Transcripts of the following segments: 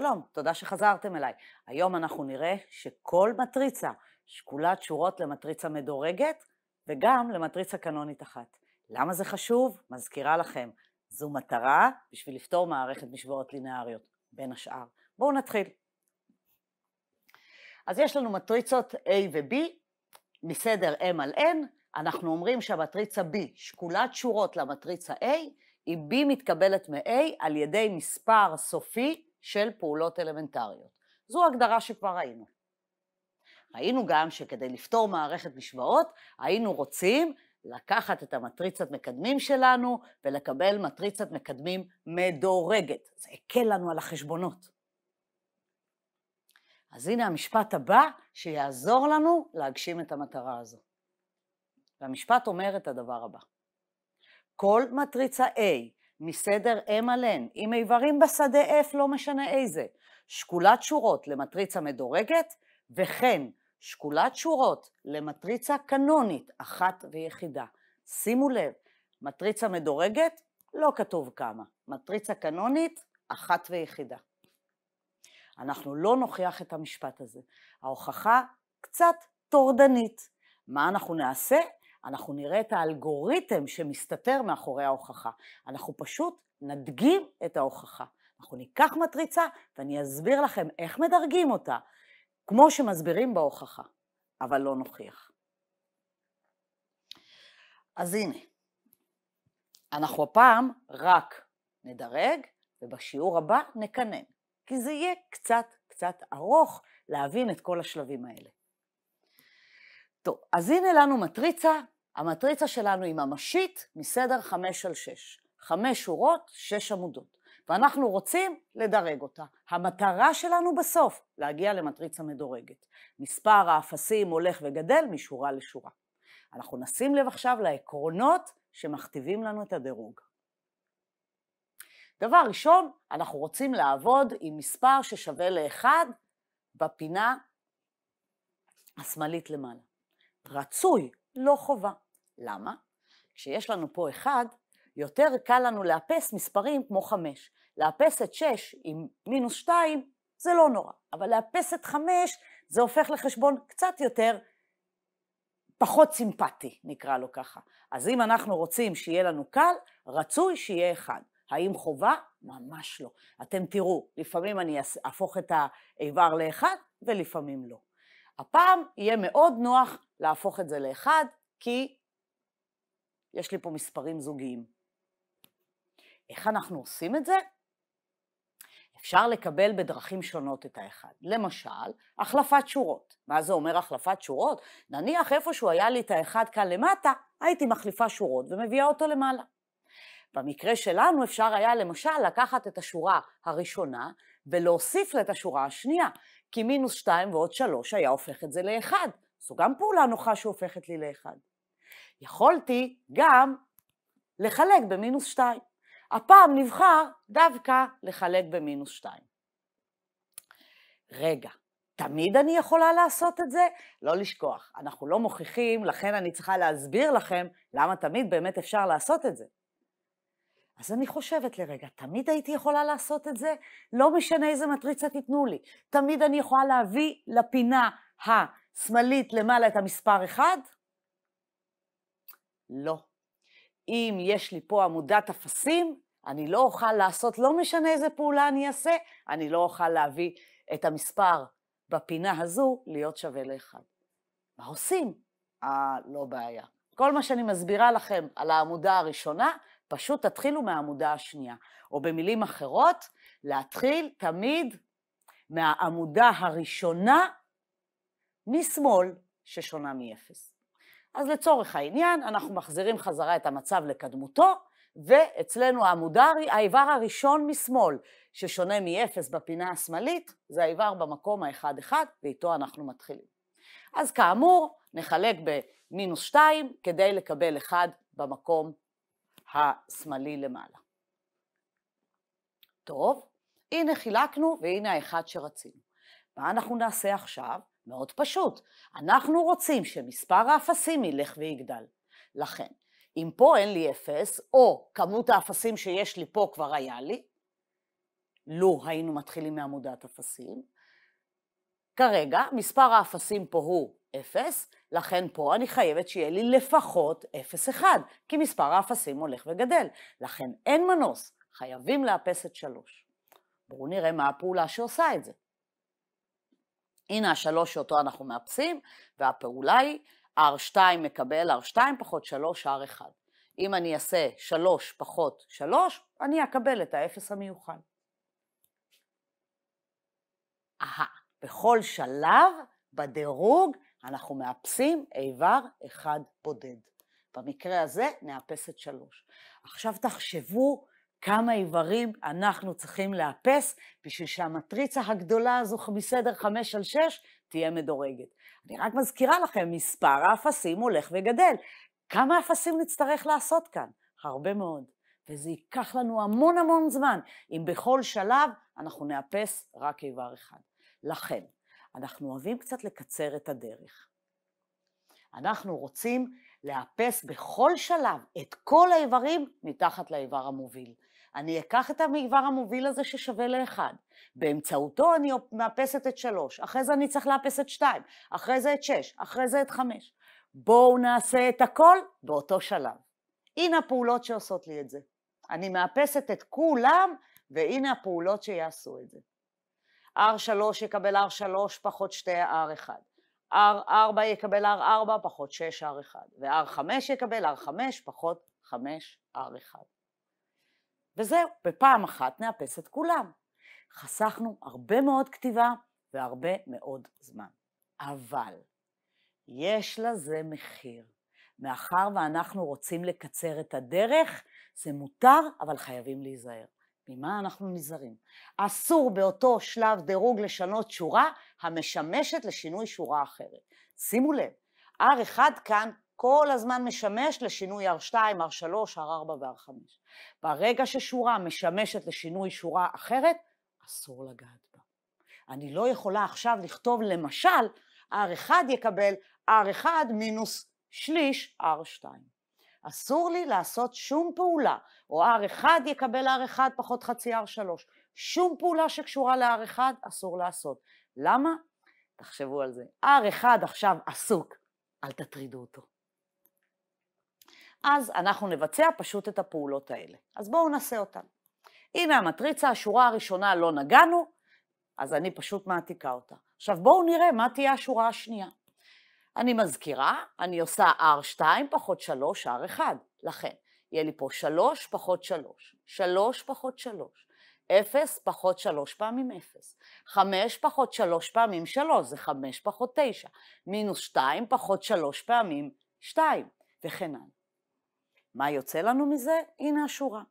שלום, תודה שחזרתם אליי. היום אנחנו נראה שכל מטריצה שקולה שורות למטריצה מדורגת וגם למטריצה קנונית אחת. למה זה חשוב? מזכירה לכם, זו מטרה בשביל לפתור מערכת משוואות לינאריות, בין השאר. בואו נתחיל. אז יש לנו מטריצות A ו-B מסדר M על N, אנחנו אומרים שהמטריצה B שקולה שורות למטריצה A, אם B מתקבלת מ-A על ידי מספר סופי של פעולות אלמנטריות. זו הגדרה שכבר ראינו. ראינו גם שכדי לפתור מערכת משוואות, היינו רוצים לקחת את המטריצת מקדמים שלנו ולקבל מטריצת מקדמים מדורגת. זה הקל לנו על החשבונות. אז הנה המשפט הבא שיעזור לנו להגשים את המטרה הזו. והמשפט אומר את הדבר הבא: כל מטריצה A מסדר M על N, עם איברים בשדה F, לא משנה איזה, שקולת שורות למטריצה מדורגת, וכן שקולת שורות למטריצה קנונית אחת ויחידה. שימו לב, מטריצה מדורגת, לא כתוב כמה, מטריצה קנונית, אחת ויחידה. אנחנו לא נוכיח את המשפט הזה. ההוכחה קצת טורדנית. מה אנחנו נעשה? אנחנו נראה את האלגוריתם שמסתתר מאחורי ההוכחה. אנחנו פשוט נדגים את ההוכחה. אנחנו ניקח מטריצה ואני אסביר לכם איך מדרגים אותה, כמו שמסבירים בהוכחה, אבל לא נוכיח. אז הנה, אנחנו הפעם רק נדרג, ובשיעור הבא נקנן, כי זה יהיה קצת קצת ארוך להבין את כל השלבים האלה. טוב, אז הנה לנו מטריצה, המטריצה שלנו היא ממשית מסדר חמש על שש. חמש שורות, שש עמודות. ואנחנו רוצים לדרג אותה. המטרה שלנו בסוף, להגיע למטריצה מדורגת. מספר האפסים הולך וגדל משורה לשורה. אנחנו נשים לב עכשיו לעקרונות שמכתיבים לנו את הדירוג. דבר ראשון, אנחנו רוצים לעבוד עם מספר ששווה לאחד בפינה השמאלית למעלה. רצוי, לא חובה. למה? כשיש לנו פה אחד, יותר קל לנו לאפס מספרים כמו חמש. לאפס את שש עם מינוס שתיים, זה לא נורא, אבל לאפס את חמש, זה הופך לחשבון קצת יותר פחות סימפטי, נקרא לו ככה. אז אם אנחנו רוצים שיהיה לנו קל, רצוי שיהיה אחד. האם חובה? ממש לא. אתם תראו, לפעמים אני אהפוך את האיבר לאחד, ולפעמים לא. הפעם יהיה מאוד נוח להפוך את זה לאחד, כי יש לי פה מספרים זוגיים. איך אנחנו עושים את זה? אפשר לקבל בדרכים שונות את האחד. למשל, החלפת שורות. מה זה אומר החלפת שורות? נניח איפשהו היה לי את האחד כאן למטה, הייתי מחליפה שורות ומביאה אותו למעלה. במקרה שלנו אפשר היה למשל לקחת את השורה הראשונה ולהוסיף לה את השורה השנייה. כי מינוס 2 ועוד 3 היה הופך את זה ל-1. זו גם פעולה נוחה שהופכת לי ל-1. יכולתי גם לחלק במינוס 2. הפעם נבחר דווקא לחלק במינוס 2. רגע, תמיד אני יכולה לעשות את זה? לא לשכוח, אנחנו לא מוכיחים, לכן אני צריכה להסביר לכם למה תמיד באמת אפשר לעשות את זה. אז אני חושבת לרגע, תמיד הייתי יכולה לעשות את זה? לא משנה איזה מטריצה תיתנו לי. תמיד אני יכולה להביא לפינה השמאלית למעלה את המספר 1? לא. אם יש לי פה עמודת אפסים, אני לא אוכל לעשות, לא משנה איזה פעולה אני אעשה, אני לא אוכל להביא את המספר בפינה הזו להיות שווה לאחד. מה עושים? אה, לא בעיה. כל מה שאני מסבירה לכם על העמודה הראשונה, פשוט תתחילו מהעמודה השנייה. או במילים אחרות, להתחיל תמיד מהעמודה הראשונה משמאל, ששונה מאפס. אז לצורך העניין, אנחנו מחזירים חזרה את המצב לקדמותו, ואצלנו העמודה, האיבר הראשון משמאל, ששונה מאפס בפינה השמאלית, זה האיבר במקום האחד-אחד, ואיתו אנחנו מתחילים. אז כאמור, נחלק במינוס 2 כדי לקבל 1 במקום השמאלי למעלה. טוב, הנה חילקנו והנה האחד שרצינו. מה אנחנו נעשה עכשיו? מאוד פשוט. אנחנו רוצים שמספר האפסים ילך ויגדל. לכן, אם פה אין לי אפס, או כמות האפסים שיש לי פה כבר היה לי, לו היינו מתחילים מעמודת אפסים, כרגע מספר האפסים פה הוא אפס, לכן פה אני חייבת שיהיה לי לפחות אפס אחד, כי מספר האפסים הולך וגדל. לכן אין מנוס, חייבים לאפס את שלוש. בואו נראה מה הפעולה שעושה את זה. הנה השלוש שאותו אנחנו מאפסים, והפעולה היא R2 מקבל R2 פחות 3 R1. אם אני אעשה 3 פחות 3, אני אקבל את האפס המיוחד. אהה, בכל שלב בדירוג אנחנו מאפסים איבר אחד בודד. במקרה הזה נאפס את שלוש. עכשיו תחשבו כמה איברים אנחנו צריכים לאפס בשביל שהמטריצה הגדולה הזו מסדר חמש על שש תהיה מדורגת. אני רק מזכירה לכם, מספר האפסים הולך וגדל. כמה אפסים נצטרך לעשות כאן? הרבה מאוד. וזה ייקח לנו המון המון זמן, אם בכל שלב אנחנו נאפס רק איבר אחד. לכן, אנחנו אוהבים קצת לקצר את הדרך. אנחנו רוצים לאפס בכל שלב את כל האיברים מתחת לאיבר המוביל. אני אקח את האיבר המוביל הזה ששווה לאחד, באמצעותו אני מאפסת את שלוש, אחרי זה אני צריך לאפס את שתיים, אחרי זה את שש, אחרי זה את חמש. בואו נעשה את הכל באותו שלב. הנה הפעולות שעושות לי את זה. אני מאפסת את כולם, והנה הפעולות שיעשו את זה. R3 יקבל R3 פחות 2R1, R4 יקבל R4 פחות 6R1, ו-R5 יקבל R5 פחות 5R1. וזהו, בפעם אחת נאפס את כולם. חסכנו הרבה מאוד כתיבה והרבה מאוד זמן. אבל יש לזה מחיר. מאחר ואנחנו רוצים לקצר את הדרך, זה מותר, אבל חייבים להיזהר. ממה אנחנו נזהרים? אסור באותו שלב דירוג לשנות שורה המשמשת לשינוי שורה אחרת. שימו לב, R1 כאן כל הזמן משמש לשינוי R2, R3, R4 ו-R5. ברגע ששורה משמשת לשינוי שורה אחרת, אסור לגעת בה. אני לא יכולה עכשיו לכתוב למשל R1 יקבל R1 מינוס שליש R2. אסור לי לעשות שום פעולה, או R1 יקבל R1 פחות חצי R3, שום פעולה שקשורה ל-R1 אסור לעשות. למה? תחשבו על זה. R1 עכשיו עסוק, אל תטרידו אותו. אז אנחנו נבצע פשוט את הפעולות האלה. אז בואו נעשה אותן. הנה המטריצה, השורה הראשונה לא נגענו, אז אני פשוט מעתיקה אותה. עכשיו בואו נראה מה תהיה השורה השנייה. אני מזכירה, אני עושה R2 פחות 3, R1. לכן, יהיה לי פה 3 פחות 3, 3 פחות 3, 0 פחות 3 פעמים 0, 5 פחות 3 פעמים 3, זה 5 פחות 9, מינוס 2 פחות 3 פעמים 2, וכן הלאה. מה יוצא לנו מזה? הנה השורה.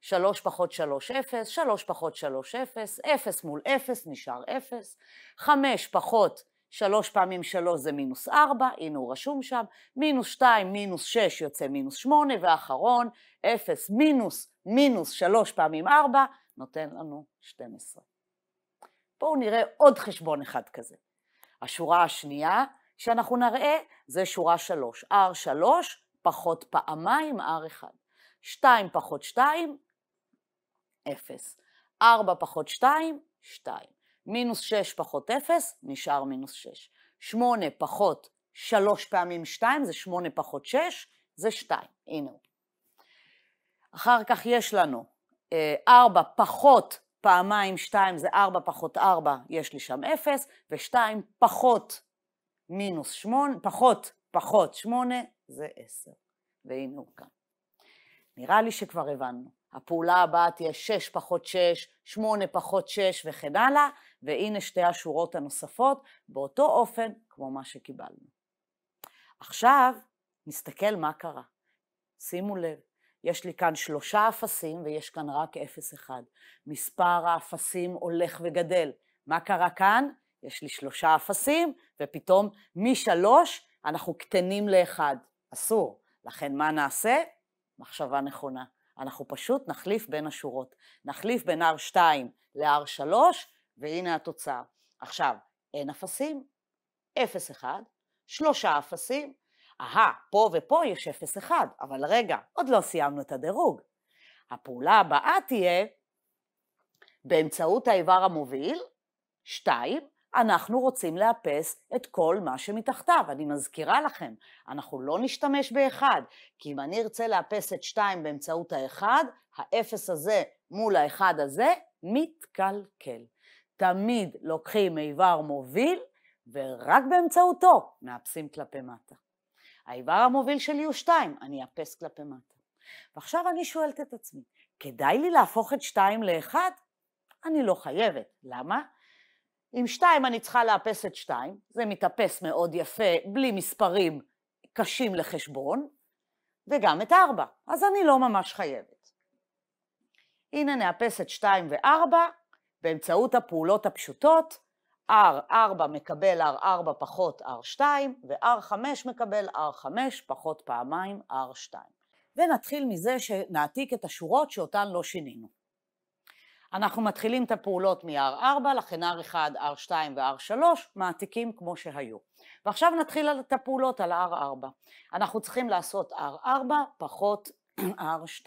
3 פחות 3, 0, 3 פחות 3, 0, 0 מול 0 נשאר 0, 5 פחות שלוש פעמים שלוש זה מינוס ארבע, הנה הוא רשום שם, מינוס שתיים, מינוס שש יוצא מינוס שמונה, ואחרון אפס מינוס מינוס שלוש פעמים ארבע, נותן לנו עשרה. בואו נראה עוד חשבון אחד כזה. השורה השנייה שאנחנו נראה זה שורה שלוש, r שלוש פחות פעמיים r אחד, שתיים פחות שתיים, אפס, ארבע פחות שתיים, שתיים. מינוס 6 פחות 0, נשאר מינוס 6. 8 פחות 3 פעמים 2, זה 8 פחות 6, זה 2, הנה הוא. אחר כך יש לנו 4 אה, פחות פעמיים 2 זה 4 פחות 4, יש לי שם 0, ו-2 פחות מינוס 8, פחות פחות 8 זה 10, והנה הוא כאן. נראה לי שכבר הבנו. הפעולה הבאה תהיה 6 פחות 6, 8 פחות 6 וכן הלאה, והנה שתי השורות הנוספות באותו אופן כמו מה שקיבלנו. עכשיו נסתכל מה קרה. שימו לב, יש לי כאן שלושה אפסים ויש כאן רק אפס אחד. מספר האפסים הולך וגדל. מה קרה כאן? יש לי שלושה אפסים, ופתאום משלוש אנחנו קטנים לאחד. אסור. לכן מה נעשה? מחשבה נכונה. אנחנו פשוט נחליף בין השורות. נחליף בין R2 ל-R3, והנה התוצאה. עכשיו, אין אפסים, 0-1, שלושה אפסים, אהה, פה ופה יש 0-1, אבל רגע, עוד לא סיימנו את הדירוג. הפעולה הבאה תהיה באמצעות האיבר המוביל, 2, אנחנו רוצים לאפס את כל מה שמתחתיו. אני מזכירה לכם, אנחנו לא נשתמש באחד, כי אם אני ארצה לאפס את שתיים באמצעות האחד, האפס הזה מול האחד הזה מתקלקל. תמיד לוקחים איבר מוביל, ורק באמצעותו מאפסים כלפי מטה. האיבר המוביל שלי הוא שתיים, אני אאפס כלפי מטה. ועכשיו אני שואלת את עצמי, כדאי לי להפוך את שתיים לאחד? אני לא חייבת. למה? עם שתיים אני צריכה לאפס את שתיים, זה מתאפס מאוד יפה, בלי מספרים קשים לחשבון, וגם את ארבע, אז אני לא ממש חייבת. הנה נאפס את שתיים וארבע באמצעות הפעולות הפשוטות, R4 מקבל R4 פחות R2, ו-R5 מקבל R5 פחות פעמיים R2. ונתחיל מזה שנעתיק את השורות שאותן לא שינינו. אנחנו מתחילים את הפעולות מ-R4 לכן R1, R2 ו-R3 מעתיקים כמו שהיו. ועכשיו נתחיל את הפעולות על R4. אנחנו צריכים לעשות R4 פחות R2.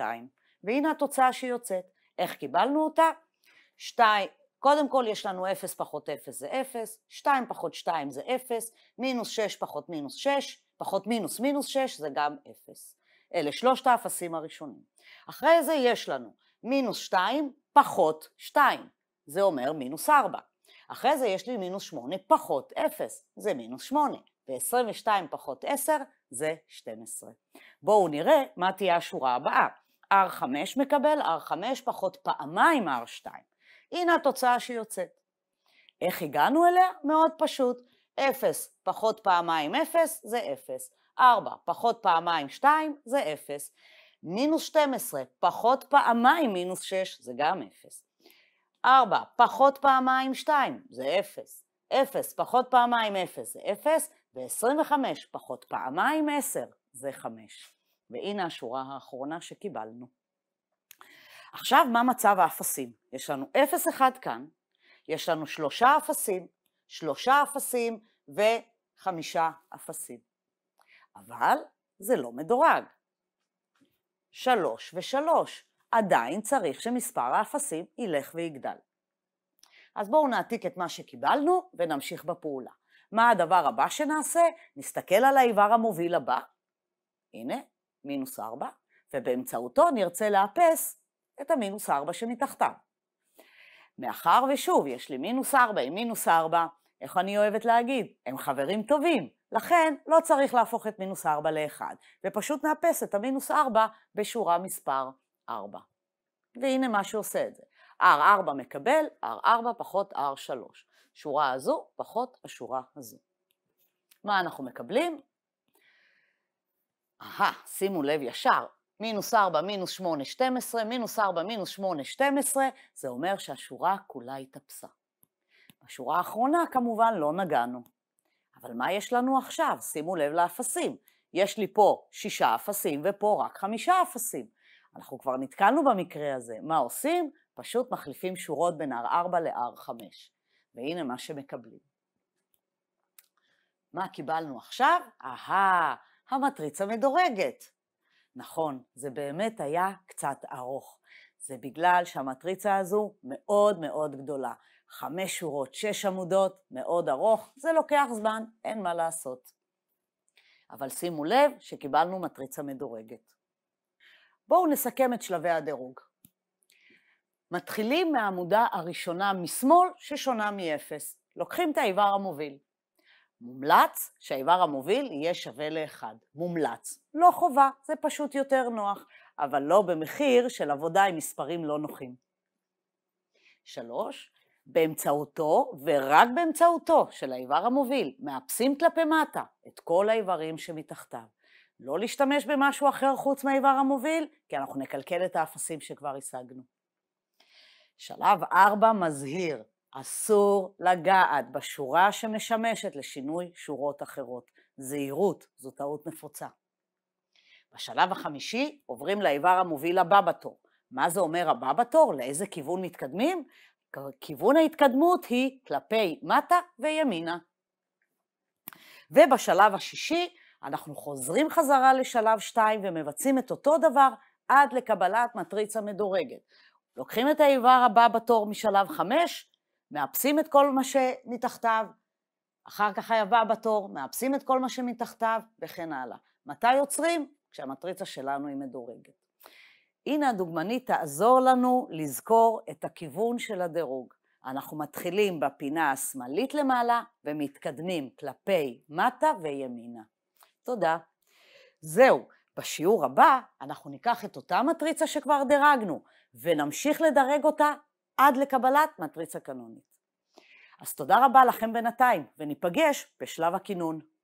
והנה התוצאה שיוצאת. איך קיבלנו אותה? 2, קודם כל יש לנו 0 פחות 0 זה 0, 2 פחות 2 זה 0, מינוס 6 פחות מינוס 6, פחות מינוס מינוס 6 זה גם 0. אלה שלושת האפסים הראשונים. אחרי זה יש לנו מינוס 2 פחות 2, זה אומר מינוס 4. אחרי זה יש לי מינוס 8 פחות 0, זה מינוס 8, ו-22 פחות 10 זה 12. בואו נראה מה תהיה השורה הבאה. R5 מקבל R5 פחות פעמיים R2. הנה התוצאה שיוצאת. איך הגענו אליה? מאוד פשוט. 0 פחות פעמיים 0 זה 0. 4 פחות פעמיים 2 זה 0. מינוס 12 פחות פעמיים מינוס 6 זה גם 0. 4 פחות פעמיים 2 זה 0. 0 פחות פעמיים 0 זה 0, ו-25 פחות פעמיים 10 זה 5. והנה השורה האחרונה שקיבלנו. עכשיו, מה מצב האפסים? יש לנו 0 1 כאן, יש לנו 3 אפסים, 3 אפסים ו-5 אפסים. אבל זה לא מדורג. שלוש ושלוש. עדיין צריך שמספר האפסים ילך ויגדל. אז בואו נעתיק את מה שקיבלנו ונמשיך בפעולה. מה הדבר הבא שנעשה? נסתכל על האיבר המוביל הבא, הנה, מינוס 4, ובאמצעותו נרצה לאפס את המינוס 4 שמתחתיו. מאחר ושוב, יש לי מינוס 4 עם מינוס 4, איך אני אוהבת להגיד? הם חברים טובים, לכן לא צריך להפוך את מינוס 4 ל-1, ופשוט נאפס את המינוס 4 בשורה מספר 4. והנה מה שעושה את זה. R4 מקבל R4 פחות R3. שורה הזו פחות השורה הזו. מה אנחנו מקבלים? אהה, שימו לב ישר, מינוס 4, מינוס 8, 12, מינוס 4, מינוס 8, 12, זה אומר שהשורה כולה התאפסה. בשורה האחרונה כמובן לא נגענו. אבל מה יש לנו עכשיו? שימו לב לאפסים. יש לי פה שישה אפסים ופה רק חמישה אפסים. אנחנו כבר נתקלנו במקרה הזה. מה עושים? פשוט מחליפים שורות בין R4 ל-R5. והנה מה שמקבלים. מה קיבלנו עכשיו? אהה, המטריצה מדורגת. נכון, זה באמת היה קצת ארוך. זה בגלל שהמטריצה הזו מאוד מאוד גדולה. חמש שורות, שש עמודות, מאוד ארוך, זה לוקח זמן, אין מה לעשות. אבל שימו לב שקיבלנו מטריצה מדורגת. בואו נסכם את שלבי הדירוג. מתחילים מהעמודה הראשונה משמאל, ששונה מ-0. לוקחים את האיבר המוביל. מומלץ שהאיבר המוביל יהיה שווה ל-1. מומלץ. לא חובה, זה פשוט יותר נוח, אבל לא במחיר של עבודה עם מספרים לא נוחים. 3. באמצעותו ורק באמצעותו של האיבר המוביל, מאפסים כלפי מטה את כל האיברים שמתחתיו. לא להשתמש במשהו אחר חוץ מהאיבר המוביל, כי אנחנו נקלקל את האפסים שכבר השגנו. שלב 4 מזהיר, אסור לגעת בשורה שמשמשת לשינוי שורות אחרות. זהירות, זו טעות נפוצה. בשלב החמישי עוברים לאיבר המוביל הבא בתור. מה זה אומר הבא בתור? לאיזה כיוון מתקדמים? כיוון ההתקדמות היא כלפי מטה וימינה. ובשלב השישי אנחנו חוזרים חזרה לשלב 2 ומבצעים את אותו דבר עד לקבלת מטריצה מדורגת. לוקחים את האיבר הבא בתור משלב 5, מאפסים את כל מה שמתחתיו, אחר כך האיבר בתור, מאפסים את כל מה שמתחתיו וכן הלאה. מתי עוצרים? כשהמטריצה שלנו היא מדורגת. הנה הדוגמנית תעזור לנו לזכור את הכיוון של הדירוג. אנחנו מתחילים בפינה השמאלית למעלה ומתקדמים כלפי מטה וימינה. תודה. זהו, בשיעור הבא אנחנו ניקח את אותה מטריצה שכבר דירגנו ונמשיך לדרג אותה עד לקבלת מטריצה קנונית. אז תודה רבה לכם בינתיים וניפגש בשלב הכינון.